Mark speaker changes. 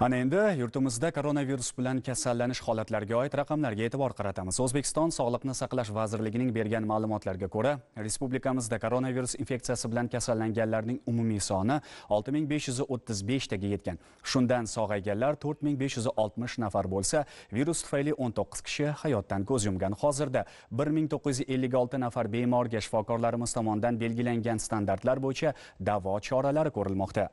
Speaker 1: ana endi yurtimizda koronavirus bilan kasallanish holatlariga oid raqamlarga e'tibor qaratamiz o'zbekiston sog'liqni saqlash vazirligining bergan ma'lumotlarga ko'ra respublikamizda koronavirus infeksiyasi bilan kasallanganlarning umumiy soni 6535 taga yetgan shundan sog'ayganlar 4560 nafar bo'lsa virus tufayli 19 kishi hayotdan ko'z yumgan hozirda 1956 nafar bemorga shifokorlarimiz tomonidan belgilangan standartlar bo'yicha davo choralari ko'rilmoqda